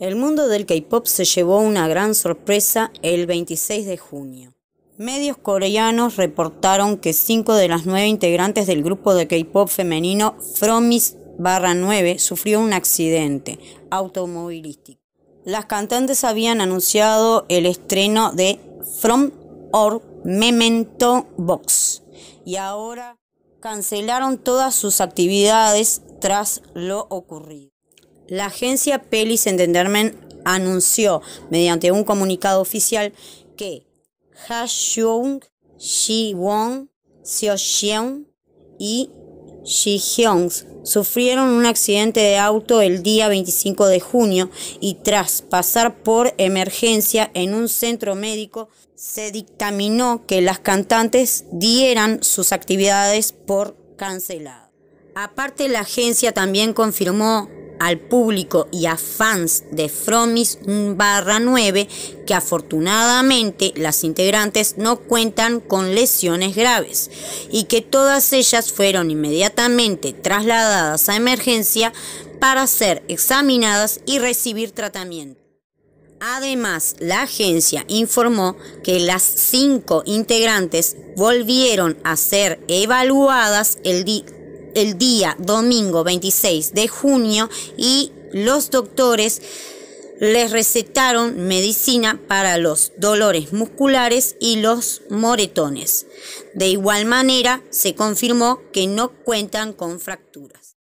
El mundo del K-Pop se llevó una gran sorpresa el 26 de junio. Medios coreanos reportaron que cinco de las nueve integrantes del grupo de K-Pop femenino Fromis barra 9 sufrió un accidente automovilístico. Las cantantes habían anunciado el estreno de From or Memento Box y ahora cancelaron todas sus actividades tras lo ocurrido. La agencia Pelis entendermen anunció mediante un comunicado oficial que Ha Xiong, Xi Won, Xio Xiong y Xi sufrieron un accidente de auto el día 25 de junio y tras pasar por emergencia en un centro médico se dictaminó que las cantantes dieran sus actividades por canceladas. Aparte la agencia también confirmó al público y a fans de Fromis barra 9 que afortunadamente las integrantes no cuentan con lesiones graves y que todas ellas fueron inmediatamente trasladadas a emergencia para ser examinadas y recibir tratamiento. Además, la agencia informó que las cinco integrantes volvieron a ser evaluadas el día el día domingo 26 de junio y los doctores les recetaron medicina para los dolores musculares y los moretones. De igual manera, se confirmó que no cuentan con fracturas.